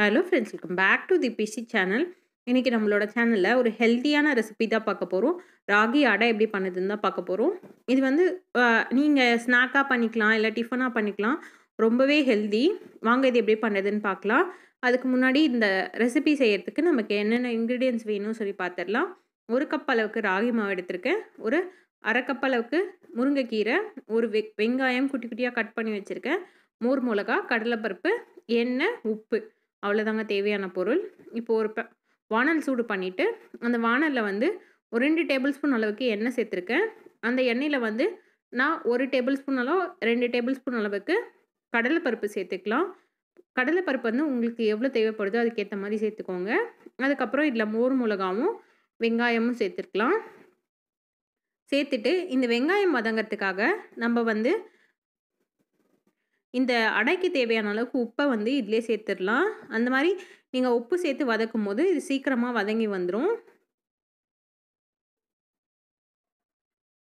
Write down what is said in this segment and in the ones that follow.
hello friends welcome back to the PC channel இன்றைக்கி நம்மளோட சேனலில் ஒரு ஹெல்த்தியான ரெசிபி தான் பார்க்க போகிறோம் ராகி அடை எப்படி பண்ணுதுன்னு தான் பார்க்க போகிறோம் இது வந்து நீங்கள் ஸ்நாக்காக பண்ணிக்கலாம் இல்லை டிஃபனாக பண்ணிக்கலாம் ரொம்பவே ஹெல்தி வாங்க இது எப்படி பண்ணுறதுன்னு பார்க்கலாம் அதுக்கு முன்னாடி இந்த ரெசிபி செய்கிறதுக்கு நமக்கு என்னென்ன இன்க்ரீடியன்ஸ் வேணும்னு சொல்லி பார்த்துடலாம் ஒரு கப் அளவுக்கு ராகி மாவு எடுத்திருக்கேன் ஒரு அரை கப் அளவுக்கு முருங்கைக்கீரை ஒரு வெ வெங்காயம் குட்டி குட்டியாக கட் பண்ணி வச்சுருக்கேன் மோர் மிளகா கடலைப்பருப்பு எண்ணெய் உப்பு அவ்வளோதாங்க தேவையான பொருள் இப்போது ஒரு ப வானல் சூடு பண்ணிவிட்டு அந்த வானலில் வந்து ஒரு ரெண்டு டேபிள் ஸ்பூன் அளவுக்கு எண்ணெய் சேர்த்துருக்கேன் அந்த எண்ணெயில் வந்து நான் ஒரு டேபிள் ஸ்பூன் அளவு ரெண்டு டேபிள் ஸ்பூன் அளவுக்கு கடலைப்பருப்பு சேர்த்துக்கலாம் கடலைப்பருப்பு வந்து உங்களுக்கு எவ்வளோ தேவைப்படுதோ அதுக்கேற்ற மாதிரி சேர்த்துக்கோங்க அதுக்கப்புறம் இதில் மோர் மிளகாவும் வெங்காயமும் சேர்த்துருக்கலாம் சேர்த்துட்டு இந்த வெங்காயம் வதங்கிறதுக்காக நம்ம வந்து இந்த அடைக்கு தேவையான அளவுக்கு உப்பை வந்து இதிலே சேர்த்துடலாம் அந்த மாதிரி நீங்கள் உப்பு சேர்த்து வதக்கும் போது இது சீக்கிரமாக வதங்கி வந்துடும்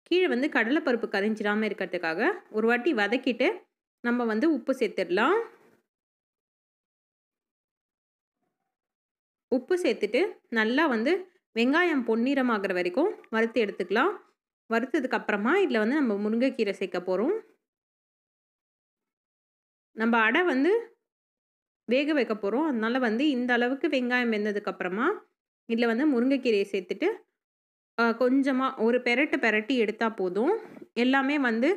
கீழே வந்து கடலைப்பருப்பு கரைஞ்சிடாமல் இருக்கிறதுக்காக ஒரு வாட்டி வதக்கிட்டு நம்ம வந்து உப்பு சேர்த்துடலாம் உப்பு சேர்த்துட்டு நல்லா வந்து வெங்காயம் பொன்னிறமாகற வரைக்கும் வறுத்து எடுத்துக்கலாம் வறுத்ததுக்கப்புறமா இதில் வந்து நம்ம முருங்கைக்கீரை சேர்க்க போகிறோம் நம்ம அடை வந்து வேக வைக்க போகிறோம் அதனால் வந்து இந்த அளவுக்கு வெங்காயம் வெந்ததுக்கப்புறமா இதில் வந்து முருங்கைக்கீரையை சேர்த்துட்டு கொஞ்சமாக ஒரு பெரட்டு பெரட்டி எடுத்தால் போதும் எல்லாமே வந்து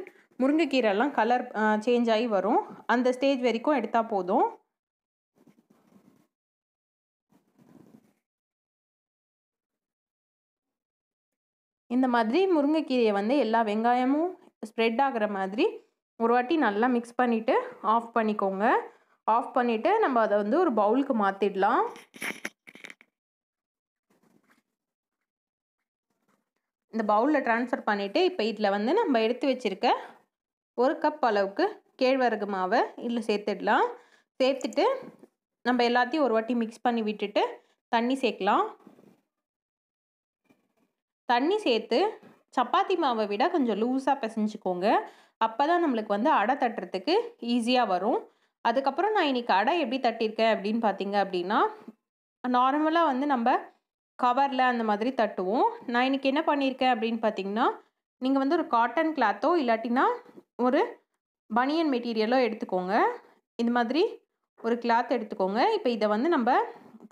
முருங்கைக்கீரைலாம் கலர் சேஞ்ச் ஆகி வரும் அந்த ஸ்டேஜ் வரைக்கும் எடுத்தால் போதும் இந்த மாதிரி முருங்கைக்கீரையை வந்து எல்லா வெங்காயமும் ஸ்ப்ரெட் ஆகிற மாதிரி ஒரு வாட்டி நல்லா மிக்ஸ் பண்ணிவிட்டு ஆஃப் பண்ணிக்கோங்க ஆஃப் பண்ணிவிட்டு நம்ம அதை வந்து ஒரு பவுலுக்கு மாற்றிடலாம் இந்த பவுலில் ட்ரான்ஸ்ஃபர் பண்ணிவிட்டு இப்போ இதில் வந்து நம்ம எடுத்து வச்சுருக்க ஒரு கப் அளவுக்கு கேழ்வரகு மாவை இதில் சேர்த்துடலாம் சேர்த்துட்டு நம்ம எல்லாத்தையும் ஒரு வாட்டி மிக்ஸ் பண்ணி விட்டுட்டு தண்ணி சேர்க்கலாம் தண்ணி சேர்த்து சப்பாத்தி மாவை விட கொஞ்சம் லூஸாக பிசைஞ்சிக்கோங்க அப்போ தான் நம்மளுக்கு வந்து அடை தட்டுறதுக்கு ஈஸியாக வரும் அதுக்கப்புறம் நான் இன்றைக்கி அடை எப்படி தட்டியிருக்கேன் அப்படின்னு பார்த்தீங்க அப்படின்னா நார்மலாக வந்து நம்ம கவரில் அந்த மாதிரி தட்டுவோம் நான் இன்றைக்கி என்ன பண்ணியிருக்கேன் அப்படின்னு பார்த்தீங்கன்னா நீங்கள் வந்து ஒரு காட்டன் கிளாத்தோ இல்லாட்டினா ஒரு பனியன் மெட்டீரியலோ எடுத்துக்கோங்க இந்த மாதிரி ஒரு கிளாத் எடுத்துக்கோங்க இப்போ இதை வந்து நம்ம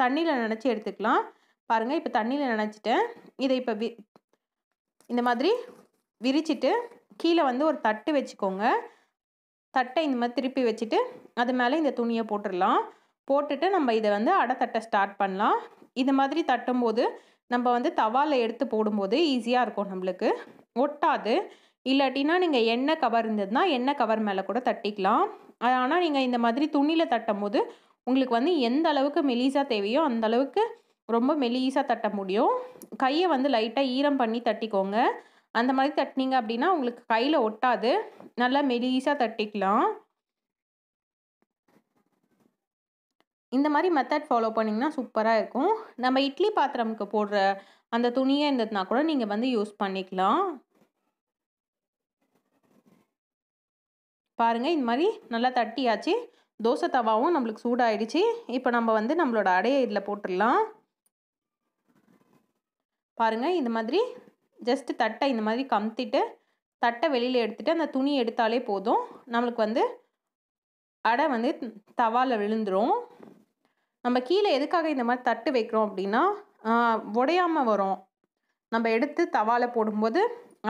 தண்ணியில் நினச்சி எடுத்துக்கலாம் பாருங்கள் இப்போ தண்ணியில் நினச்சிட்டேன் இதை இப்போ வி இந்த மாதிரி விரிச்சிட்டு கீழே வந்து ஒரு தட்டு வச்சுக்கோங்க தட்டை இந்த மாதிரி திருப்பி வச்சுட்டு அது மேலே இந்த துணியை போட்டுடலாம் போட்டுட்டு நம்ம இதை வந்து அடை தட்டை ஸ்டார்ட் பண்ணலாம் இது மாதிரி தட்டும்போது நம்ம வந்து தவால எடுத்து போடும்போது ஈஸியாக இருக்கும் நம்மளுக்கு ஒட்டாது இல்லாட்டினா நீங்கள் எண்ணெய் கவர் இருந்ததுன்னா எண்ணெய் கவர் மேலே கூட தட்டிக்கலாம் ஆனால் நீங்கள் இந்த மாதிரி துணியில் தட்டும் போது உங்களுக்கு வந்து எந்த அளவுக்கு மெலிசாக தேவையோ அந்த அளவுக்கு ரொம்ப மெலீஸாக தட்ட முடியும் கையை வந்து லைட்டாக ஈரம் பண்ணி தட்டிக்கோங்க அந்த மாதிரி தட்டினீங்க அப்படின்னா உங்களுக்கு கையில் ஒட்டாது நல்லா மெலீஸாக தட்டிக்கலாம் இந்த மாதிரி மெத்தட் ஃபாலோ பண்ணிங்கன்னா சூப்பராக இருக்கும் நம்ம இட்லி பாத்திரமுக்கு போடுற அந்த துணியே இருந்ததுனா கூட நீங்கள் வந்து யூஸ் பண்ணிக்கலாம் பாருங்கள் இந்த மாதிரி நல்லா தட்டியாச்சு தோசை தவாவும் நம்மளுக்கு சூடாயிடுச்சு இப்போ நம்ம வந்து நம்மளோட அடையை இதில் போட்டுடலாம் பாருங்கள் இந்த மாதிரி ஜஸ்ட்டு தட்டை இந்த மாதிரி கமுத்திட்டு தட்டை வெளியில் எடுத்துகிட்டு அந்த துணி எடுத்தாலே போதும் நம்மளுக்கு வந்து அடை வந்து தவாவில் விழுந்துடும் நம்ம கீழே எதுக்காக இந்த மாதிரி தட்டு வைக்கிறோம் அப்படின்னா உடையாமல் வரும் நம்ம எடுத்து தவால போடும்போது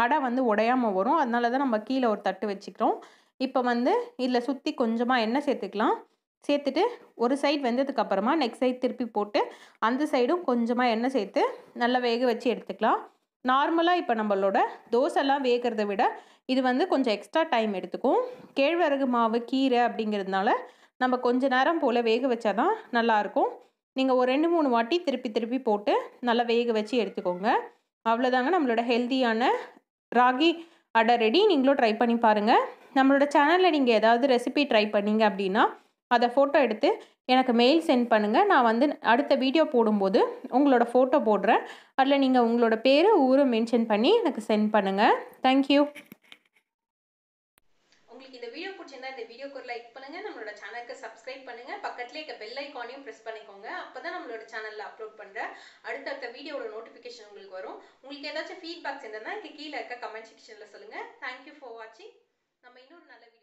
அடை வந்து உடையாமல் வரும் அதனால தான் நம்ம கீழே ஒரு தட்டு வச்சுக்கிறோம் இப்போ வந்து இதில் சுற்றி கொஞ்சமாக எண்ணெய் சேர்த்துக்கலாம் சேர்த்துட்டு ஒரு சைடு வெந்ததுக்கப்புறமா நெக்ஸ்ட் சைடு திருப்பி போட்டு அந்த சைடும் கொஞ்சமாக எண்ணெய் சேர்த்து நல்லா வேக வச்சு எடுத்துக்கலாம் நார்மலாக இப்போ நம்மளோட தோசைலாம் வேகிறத விட இது வந்து கொஞ்சம் எக்ஸ்ட்ரா டைம் எடுத்துக்கும் கேழ்வரகு மாவு கீரை அப்படிங்கிறதுனால நம்ம கொஞ்சம் நேரம் போல் வேக வச்சால் தான் நல்லாயிருக்கும் நீங்கள் ஒரு ரெண்டு மூணு வாட்டி திருப்பி திருப்பி போட்டு நல்லா வேக வச்சு எடுத்துக்கோங்க அவ்வளோதாங்க நம்மளோட ஹெல்த்தியான ராகி அடை ரெடி நீங்களும் ட்ரை பண்ணி பாருங்கள் நம்மளோட சேனலில் நீங்கள் ஏதாவது ரெசிபி ட்ரை பண்ணீங்க அப்படின்னா அதை ஃபோட்டோ எடுத்து எனக்கு மெயில் சென்ட் பண்ணுங்கள் நான் வந்து அடுத்த வீடியோ போடும்போது உங்களோட ஃபோட்டோ போடுறேன் அதில் நீங்கள் உங்களோட பேர் ஊரும் மென்ஷன் பண்ணி எனக்கு சென்ட் பண்ணுங்கள் தேங்க்யூ உங்களுக்கு இந்த வீடியோ பிடிச்சிருந்தா இந்த வீடியோக்கு ஒரு லைக் பண்ணுங்கள் நம்மளோட சேனலுக்கு சப்ஸ்கிரைப் பண்ணுங்கள் பக்கத்தில் இருக்க பெல் ஐக்கானையும் ப்ரெஸ் பண்ணிக்கோங்க அப்போ தான் நம்மளோட சேனலில் அப்லோட் பண்ணுறேன் அடுத்தடுத்த வீடியோட நோட்டிஃபிகேஷன் உங்களுக்கு வரும் உங்களுக்கு ஏதாச்சும் ஃபீட்பேக்ஸ் இருந்தா இங்கே கீழே இருக்க கமெண்ட் செக்ஷனில் சொல்லுங்கள் தேங்க்யூ ஃபார் வாட்சிங் நம்ம இன்னொரு நல்ல வீடியோ